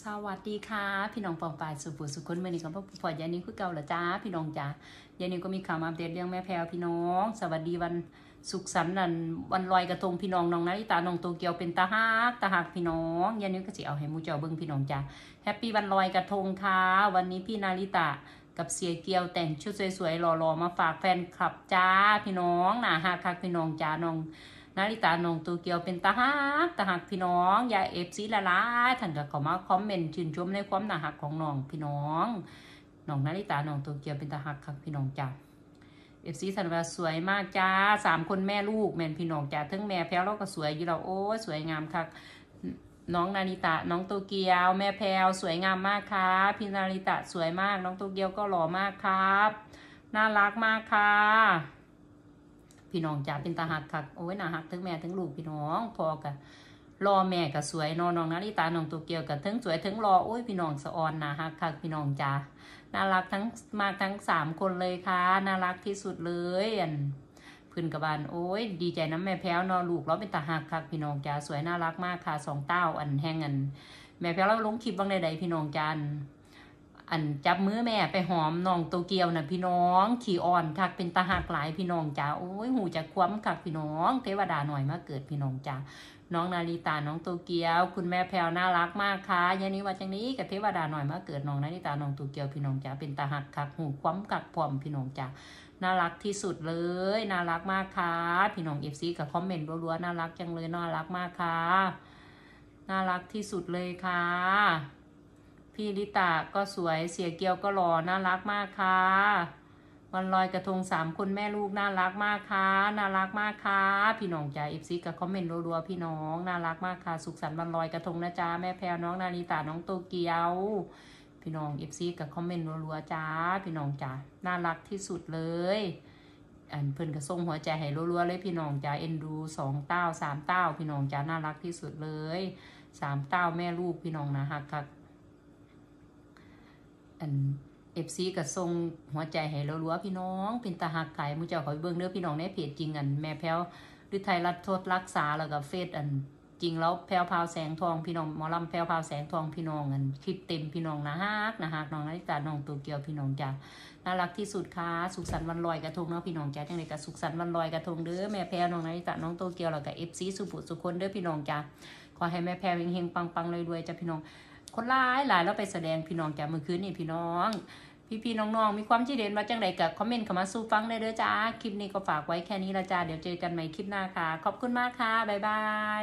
สวัสดีค่ะ พี่น้องปองปายสุปุสุคนเมื่อนี้กับพ่อ่อยยานิงคือเก่าละจ้าพี่น้องจ้ายานิงก็มีข่าวมาเด็เดเรื่องแม่แพลวพี่น้อง สวัสดีวันสุขสันต์นันวันลอยกระทงพี่น้องน้องนาริตาน้องโตเกียวเป็นตาฮักตาฮักพี่น้องยานิงก็สิเอาให้มูเจ้าเบิ้งพี่น้องจ้าแฮปปี้วันลอยกระทงค่ะวันนี้พี่นาริตากับเสียเกียวแต่งชุดสวยๆหล่อๆมาฝากแฟนคลับจ้าพี่น้องนะฮักคักพี่น้องจ้าน้องนาริตานงตัวเกียวเป็นตาหักตาหักพี่น้องยาเอฟซีละลายท่านก็เข้ามาคอมเมนต์ชื่นชมในความตาหักของน้องพี่น้องน้องนาริตาน้องตัวเกียวเป็นตาหักครับพี่น้องจ้าเอฟซีสันวาสวยมากจ้าสามคนแม่ลูกแมนพี่น้องจ้าทั้งแม่แพลวเราก็สวยอยู่เราโอ้สวยงามค่ะน้องนาริตะน้องโตเกียว แม่แพลวสวยงามมากครับพี่นาริตะสวยมาก น้องโตเกียวก็หล่อมากครับน่ารักมากค่ะพี่น้องจ๋าเป็นตาหักคักโอ้ยน่าหักถึงแม่ถึงลูกพี่น้องพอกันรอแม่ก็สวยนอนน้องนาลิตาน้องตัวเกียวกับทั้งสวยทั้งรอโอ้ย พี่น้องสะออนนะฮกค่ะพี่น้องจ่าน่ารักทั้งมาทั้งสามคนเลยค่ะน่ารักที่สุดเลย อันพื้นกระบาลโอ้ย ดีใจน้ำแม่แพ้วนอนลูก เราเป็นตาหักค่ะพี่น้องจ่าสวยน่ารักมากค่ะสองเต้าอันแห้งอัน แม่แพ้วเราลงคลิปบ้างใดๆพี่น้องจันอันจับมือแม่ไปหอมน้องโตเกียวนะพี่น้อง ขี่อ่อนคักเป็นตาหักหลายพี่น้องจ้าโอ้ยหูจะคว้ำคักพี่น้องเทวดาหน่อยมาเกิดพี่น้องจ้าน้องนาลิตา น้องโตเกียว คุณแม่แพลวน่ารักมากค่ะยันนี้ว่าจังนี้กับเทวดาหน่อยมาเกิดน้องนาลิตา น้องโตเกียวพี่น้องจ้าเป็นตาหักคักหูคว้ำคักพร้อมพี่น้องจ้าน่ารักที่สุดเลย น่ารักมากค่ะ พี่น้องเอฟซีกับคอมเมนต์รัวๆน่ารักจังเลยน่ารักมากค่ะน่ารักที่สุดเลยค่ะพี่ลิตา ก็สวยเสียเกียวก็หล่อน่ารักมากค่ะ วันลอยกระทงสามคนแม่ลูกน่ารักมากค่ะ น่ารักมากค่ะ พี่น้องจ่าเอฟซีกับคอมเมนต์รัวๆพี่น้อง น่ารักมากค่ะ สุขสันต์วันลอยกระทงนะจ๊ะ แม่แพรน้องนาลิตา น้องโตเกียว พี่น้องเอฟซีกับคอมเมนต์รัวๆจ้า พี่น้องจ่าน่ารักที่สุดเลย อันเพิ่นกระส่งหัวใจให้รัวๆเลยพี่น้องจ่าเอ็นดูสองเต้าสามเต้าพี่น้องจ่าน่ารักที่สุดเลย สามเต้าแม่ลูกพี่น้องนะฮักอันเอฟซีกับทรงหัวใจให้เราลัวพี่น้องเป็นตาหักไก่มูเจ้าขอเบิ้งเด้อพี่น้องในเพจจริงอัน แม่แพลวหรือไทยรัฐโทษรักษาแล้วกับเฟซอันจริงแล้วแพลวพาวแสงทองพี่น้องมอลำแพลวพาวแสงทองพี่น้องอันคลิปเต็มพี่น้องนะฮักนะฮักน้องนาฬิกาน้องตัวเกียวพี่น้องจ้าน่ารักที่สุดค่ะสุขสันต์วันลอยกระทงเนาะพี่น้องจ้าจังเลยกับสุขสันต์วันลอยกระทงเด้อแม่แพลวน้องนาฬิกาน้องตัวเกียวแล้วกับเอฟซีสุบุสุคนเด้อพี่น้องจ้าขอให้แม่แพลวเฮงงปังๆรวยจ้าพี่น้องคนร้ายหลายเราไปแสดงพี่น้องจากมือคืนนี่พี่น้อง พี่พี่น้องๆมีความชี้เด่นมาจังไดกับคอมเมนต์เข้ามาสู้ฟังได้เด้อจ้า คลิปนี้ก็ฝากไว้แค่นี้ละจ้าเดี๋ยวเจอกันใหม่คลิปหน้าค่ะ ขอบคุณมากค่ะบ๊ายบาย